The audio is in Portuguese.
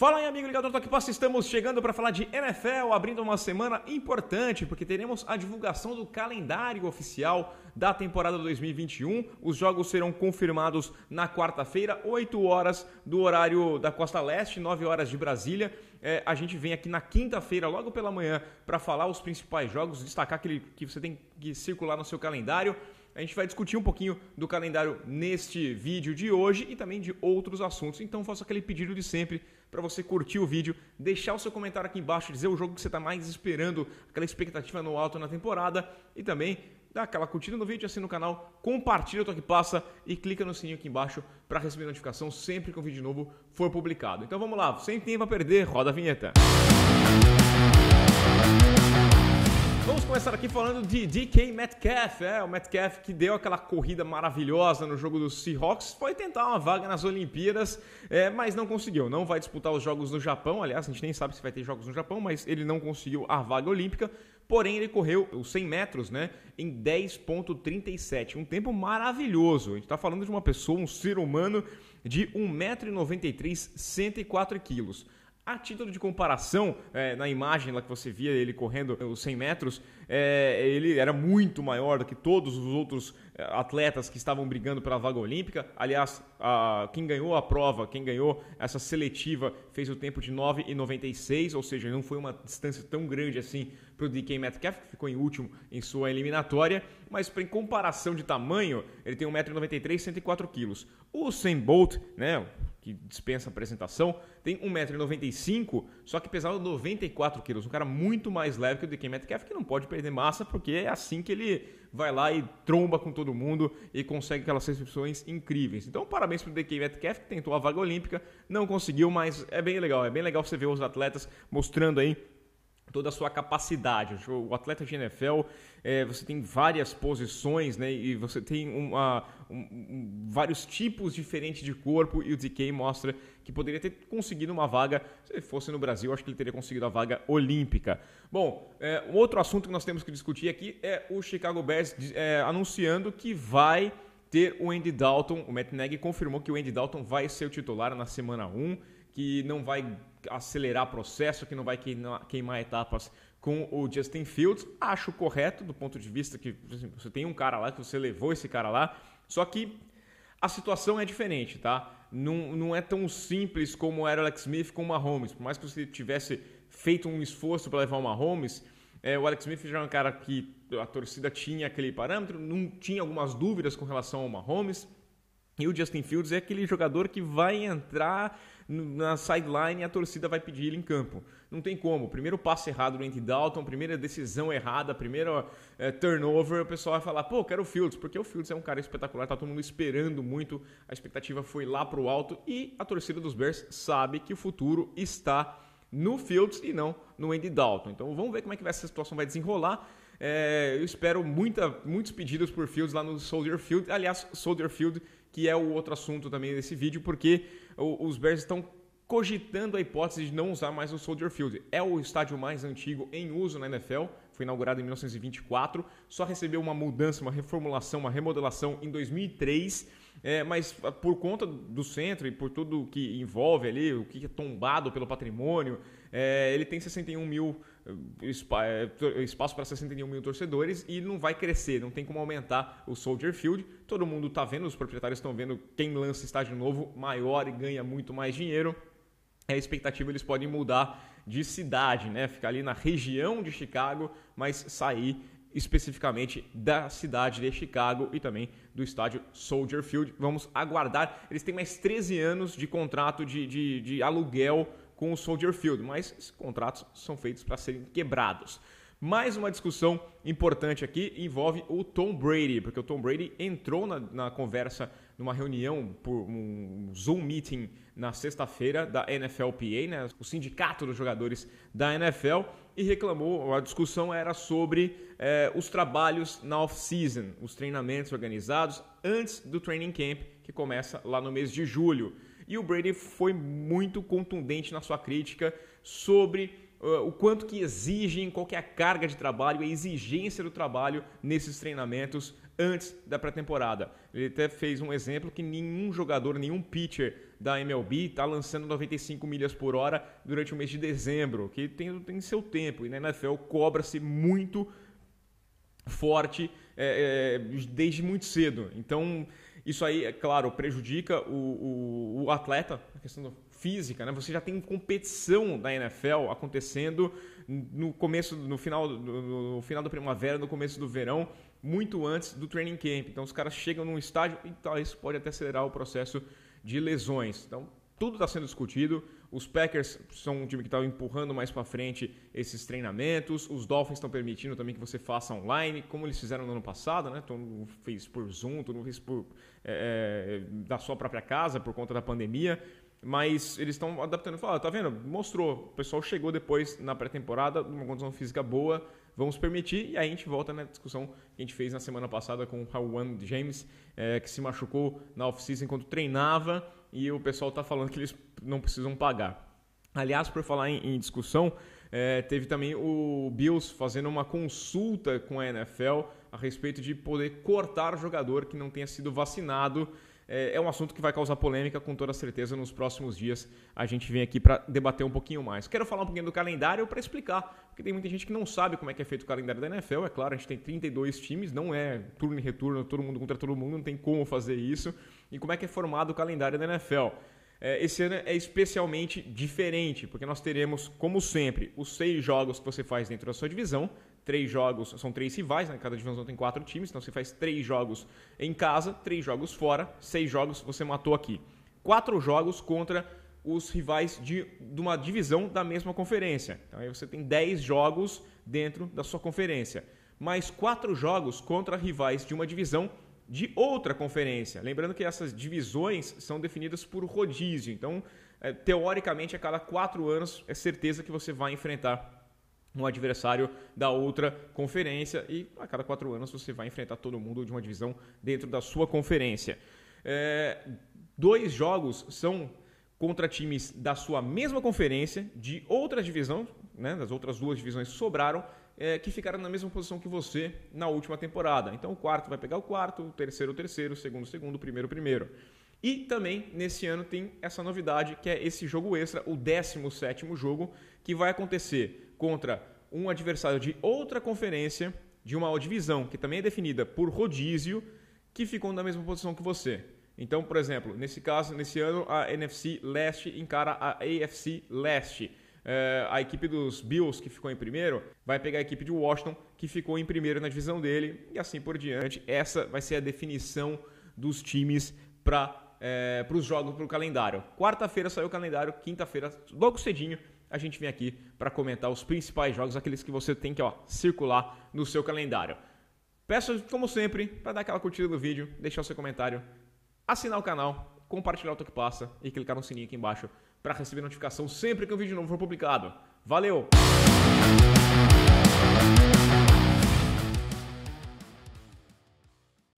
Fala aí, amigo ligador do Toque Estamos chegando para falar de NFL, abrindo uma semana importante, porque teremos a divulgação do calendário oficial da temporada 2021. Os jogos serão confirmados na quarta-feira, 8 horas do horário da Costa Leste, 9 horas de Brasília. É, a gente vem aqui na quinta-feira, logo pela manhã, para falar os principais jogos, destacar aquele que você tem que circular no seu calendário. A gente vai discutir um pouquinho do calendário neste vídeo de hoje e também de outros assuntos. Então faço aquele pedido de sempre para você curtir o vídeo, deixar o seu comentário aqui embaixo, dizer o jogo que você está mais esperando, aquela expectativa no alto na temporada e também dá aquela curtida no vídeo, assina o canal, compartilha o toque passa e clica no sininho aqui embaixo para receber notificação sempre que um vídeo novo for publicado. Então vamos lá, sem tempo a perder, roda a vinheta. Música Vamos começar aqui falando de DK Metcalf, é, o Metcalf que deu aquela corrida maravilhosa no jogo do Seahawks, foi tentar uma vaga nas Olimpíadas, é, mas não conseguiu, não vai disputar os jogos no Japão, aliás, a gente nem sabe se vai ter jogos no Japão, mas ele não conseguiu a vaga olímpica, porém ele correu os 100 metros né, em 10.37, um tempo maravilhoso, a gente está falando de uma pessoa, um ser humano de 1,93m, 104 quilos. A título de comparação, é, na imagem lá que você via ele correndo os 100 metros, é, ele era muito maior do que todos os outros é, atletas que estavam brigando pela vaga olímpica. Aliás, a, quem ganhou a prova, quem ganhou essa seletiva, fez o tempo de 9,96, ou seja, não foi uma distância tão grande assim para o DK Metcalf, que ficou em último em sua eliminatória. Mas em comparação de tamanho, ele tem 1,93m e 104kg. O Sam Bolt, né, que dispensa apresentação, tem 1,95m, só que pesava 94kg, um cara muito mais leve que o DK Metcalf, que não pode perder massa, porque é assim que ele vai lá e tromba com todo mundo e consegue aquelas recepções incríveis. Então, parabéns para o DK Metcalf, que tentou a vaga olímpica, não conseguiu, mas é bem legal, é bem legal você ver os atletas mostrando aí toda a sua capacidade. O atleta de NFL, é, você tem várias posições, né? E você tem uma, um, um, vários tipos diferentes de corpo. E o DK mostra que poderia ter conseguido uma vaga, se fosse no Brasil, acho que ele teria conseguido a vaga olímpica. Bom, é, um outro assunto que nós temos que discutir aqui é o Chicago Bears é, anunciando que vai ter o Andy Dalton. O Matt Nagy confirmou que o Andy Dalton vai ser o titular na semana 1, que não vai acelerar processo, que não vai queimar etapas com o Justin Fields. Acho correto do ponto de vista que assim, você tem um cara lá, que você levou esse cara lá, só que a situação é diferente, tá? Não, não é tão simples como era o Alex Smith com o Mahomes. Por mais que você tivesse feito um esforço para levar o Mahomes, é, o Alex Smith já era é um cara que a torcida tinha aquele parâmetro, não tinha algumas dúvidas com relação ao Mahomes. E o Justin Fields é aquele jogador que vai entrar na sideline e a torcida vai pedir ele em campo. Não tem como. Primeiro passo errado do Andy Dalton, primeira decisão errada, primeiro é, turnover, o pessoal vai falar, pô, quero o Fields, porque o Fields é um cara espetacular, tá todo mundo esperando muito, a expectativa foi lá pro alto e a torcida dos Bears sabe que o futuro está no Fields e não no Andy Dalton. Então vamos ver como é que essa situação vai desenrolar. É, eu espero muita, muitos pedidos por fields lá no Soldier Field. Aliás, Soldier Field, que é o outro assunto também desse vídeo, porque os Bears estão cogitando a hipótese de não usar mais o Soldier Field. É o estádio mais antigo em uso na NFL, foi inaugurado em 1924, só recebeu uma mudança, uma reformulação, uma remodelação em 2003 é, mas ah, por conta do centro e por tudo que envolve ali, o que é tombado pelo patrimônio, é, ele tem 61 mil eh, eh, espaço para 61 mil torcedores e não vai crescer, não tem como aumentar o Soldier Field. Todo mundo está vendo, os proprietários estão vendo quem lança estádio novo maior e ganha muito mais dinheiro. É a expectativa eles podem mudar de cidade, né? Ficar ali na região de Chicago, mas sair especificamente da cidade de Chicago e também do estádio Soldier Field. Vamos aguardar. Eles têm mais 13 anos de contrato de, de, de aluguel com o Soldier Field, mas esses contratos são feitos para serem quebrados. Mais uma discussão importante aqui envolve o Tom Brady, porque o Tom Brady entrou na, na conversa numa reunião, por um Zoom meeting na sexta-feira da NFLPA, né, o sindicato dos jogadores da NFL, e reclamou. A discussão era sobre eh, os trabalhos na off-season, os treinamentos organizados antes do training camp, que começa lá no mês de julho. E o Brady foi muito contundente na sua crítica sobre eh, o quanto que exigem, qual que é a carga de trabalho, a exigência do trabalho nesses treinamentos antes da pré-temporada. Ele até fez um exemplo que nenhum jogador, nenhum pitcher da MLB está lançando 95 milhas por hora durante o mês de dezembro, que tem, tem seu tempo, e na NFL cobra-se muito forte é, é, desde muito cedo. Então, isso aí, é claro, prejudica o, o, o atleta, a questão do física, né? Você já tem competição da NFL acontecendo no começo, no final, no, no, final da primavera, no começo do verão, muito antes do training camp. Então os caras chegam num estágio e tal, tá, isso pode até acelerar o processo de lesões. Então, tudo está sendo discutido. Os Packers são um time que está empurrando mais para frente esses treinamentos. Os Dolphins estão permitindo também que você faça online, como eles fizeram no ano passado, né? Todo mundo fez por Zoom, todo mundo fez por, é, é da sua própria casa por conta da pandemia. Mas eles estão adaptando. Fala, tá vendo? Mostrou. O pessoal chegou depois na pré-temporada, numa condição física boa. Vamos permitir. E aí a gente volta na discussão que a gente fez na semana passada com o Rawan James, é, que se machucou na off-season enquanto treinava. E o pessoal está falando que eles não precisam pagar. Aliás, por falar em, em discussão, é, teve também o Bills fazendo uma consulta com a NFL a respeito de poder cortar jogador que não tenha sido vacinado é, é um assunto que vai causar polêmica com toda certeza nos próximos dias. A gente vem aqui para debater um pouquinho mais. Quero falar um pouquinho do calendário para explicar, porque tem muita gente que não sabe como é que é feito o calendário da NFL. É claro, a gente tem 32 times, não é turno e retorno, todo mundo contra todo mundo, não tem como fazer isso. E como é que é formado o calendário da NFL? É, esse ano é especialmente diferente, porque nós teremos, como sempre, os seis jogos que você faz dentro da sua divisão. Três jogos, são três rivais, né? cada divisão tem quatro times, então você faz três jogos em casa, três jogos fora, seis jogos você matou aqui. Quatro jogos contra os rivais de, de uma divisão da mesma conferência. Então aí você tem dez jogos dentro da sua conferência. Mais quatro jogos contra rivais de uma divisão de outra conferência. Lembrando que essas divisões são definidas por rodízio, então, é, teoricamente, a cada quatro anos é certeza que você vai enfrentar um adversário da outra conferência e a cada quatro anos você vai enfrentar todo mundo de uma divisão dentro da sua conferência. É, dois jogos são contra times da sua mesma conferência, de outra divisão, né, das outras duas divisões sobraram, é, que ficaram na mesma posição que você na última temporada. Então o quarto vai pegar o quarto, o terceiro o terceiro, o segundo o segundo, o primeiro o primeiro. E também nesse ano tem essa novidade que é esse jogo extra, o 17 sétimo jogo, que vai acontecer contra um adversário de outra conferência, de uma divisão que também é definida por rodízio, que ficou na mesma posição que você. Então, por exemplo, nesse caso, nesse ano a NFC Leste encara a AFC Leste. É, a equipe dos Bills, que ficou em primeiro, vai pegar a equipe de Washington, que ficou em primeiro na divisão dele, e assim por diante. Essa vai ser a definição dos times para é, os jogos, para o calendário. Quarta-feira saiu o calendário, quinta-feira, logo cedinho, a gente vem aqui para comentar os principais jogos, aqueles que você tem que ó, circular no seu calendário. Peço, como sempre, para dar aquela curtida no vídeo, deixar o seu comentário, assinar o canal, compartilhar o que passa e clicar no sininho aqui embaixo para receber notificação sempre que um vídeo novo for publicado. Valeu!